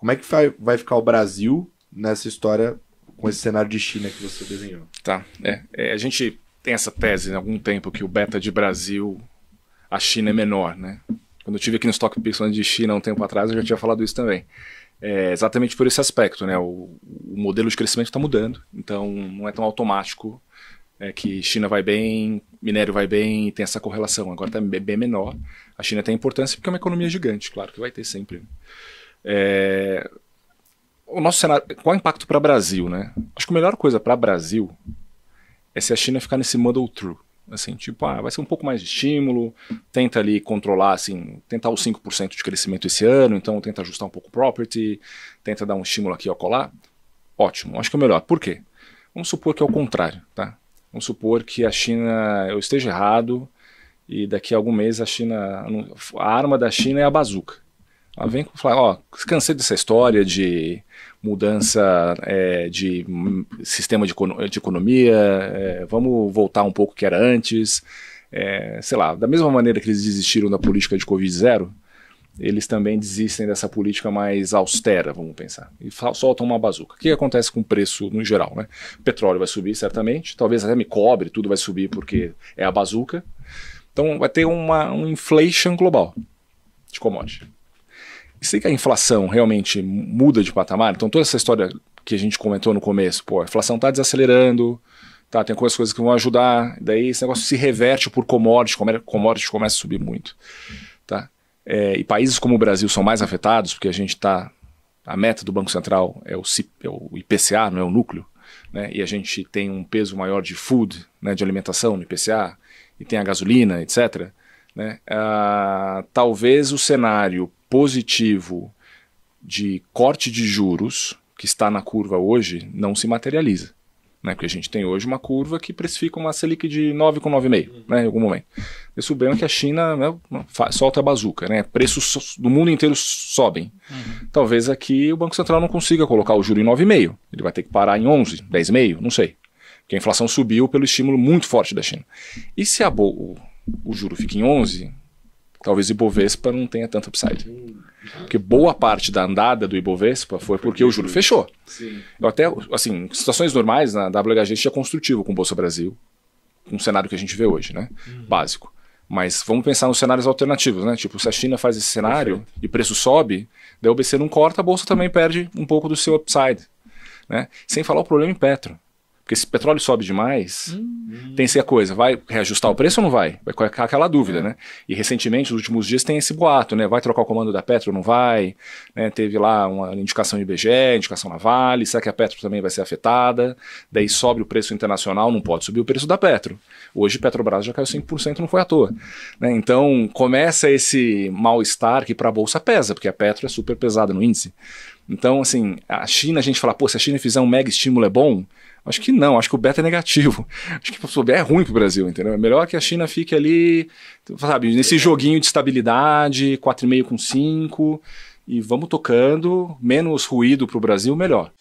Como é que vai ficar o Brasil nessa história com esse cenário de China que você desenhou? Tá. É, é, a gente tem essa tese há algum tempo que o beta de Brasil, a China é menor, né? Quando eu tive aqui no Stock Pix de China um tempo atrás, eu já tinha falado isso também. É exatamente por esse aspecto, né? O, o modelo de crescimento está mudando, então não é tão automático é que China vai bem, minério vai bem, tem essa correlação. Agora está bem menor. A China tem importância porque é uma economia gigante, claro que vai ter sempre. É... O nosso cenário, qual é o impacto para o Brasil, né? Acho que a melhor coisa para o Brasil é se a China ficar nesse muddle through. Assim, tipo, ah, vai ser um pouco mais de estímulo, tenta ali controlar, assim, tentar os 5% de crescimento esse ano, então tenta ajustar um pouco o property, tenta dar um estímulo aqui ao colar. Ótimo, acho que é o melhor. Por quê? Vamos supor que é o contrário, tá? Vamos supor que a China, eu esteja errado, e daqui a algum mês a China, a arma da China é a bazuca. Ela vem com falar, ó, cansei dessa história de mudança é, de sistema de, de economia, é, vamos voltar um pouco que era antes. É, sei lá, da mesma maneira que eles desistiram da política de Covid zero, eles também desistem dessa política mais austera, vamos pensar, e soltam uma bazuca. O que acontece com o preço no geral? Né? petróleo vai subir, certamente, talvez até me cobre, tudo vai subir porque é a bazuca. Então vai ter uma, um inflation global de commodities sei que a inflação realmente muda de patamar, então toda essa história que a gente comentou no começo, pô, a inflação está desacelerando, tá, tem algumas coisas que vão ajudar, daí esse negócio se reverte por commodities, commodities começa a subir muito. Tá? É, e países como o Brasil são mais afetados, porque a gente está. A meta do Banco Central é o, CIP, é o IPCA, não é o núcleo, né? e a gente tem um peso maior de food, né, de alimentação no IPCA, e tem a gasolina, etc. Né? Ah, talvez o cenário positivo de corte de juros que está na curva hoje não se materializa. Né? Porque a gente tem hoje uma curva que precifica uma Selic de 9,9,5 uhum. né? em algum momento. E o problema é que a China né, solta a bazuca, né? preços do mundo inteiro sobem. Uhum. Talvez aqui o Banco Central não consiga colocar o juro em 9,5, ele vai ter que parar em 11, 10,5, não sei. Porque a inflação subiu pelo estímulo muito forte da China. E se a o, o juro fica em 11, Talvez o Ibovespa não tenha tanto upside. Porque boa parte da andada do Ibovespa foi porque o juro fechou. Eu até, assim, em situações normais, na WHG é construtivo com o Bolsa Brasil, um cenário que a gente vê hoje, né? Uhum. Básico. Mas vamos pensar nos cenários alternativos, né? Tipo, se a China faz esse cenário Perfeito. e preço sobe, daí o BC não corta, a bolsa também perde um pouco do seu upside, né? Sem falar o problema em Petro. Porque se o petróleo sobe demais, uhum. tem ser a coisa, vai reajustar o preço ou não vai? Vai colocar aquela dúvida, uhum. né? E recentemente, nos últimos dias, tem esse boato, né? Vai trocar o comando da Petro ou não vai? Né? Teve lá uma indicação IBGE, indicação na Vale, será que a Petro também vai ser afetada? Daí sobe o preço internacional, não pode subir o preço da Petro. Hoje Petrobras já caiu 5%, não foi à toa. Né? Então começa esse mal-estar que para a Bolsa pesa, porque a Petro é super pesada no índice. Então, assim, a China, a gente fala, pô, se a China fizer um mega estímulo é bom, Acho que não, acho que o beta é negativo. Acho que o beta é ruim para o Brasil, entendeu? É melhor que a China fique ali, sabe, nesse joguinho de estabilidade, 4,5 com 5, e vamos tocando, menos ruído para o Brasil, melhor.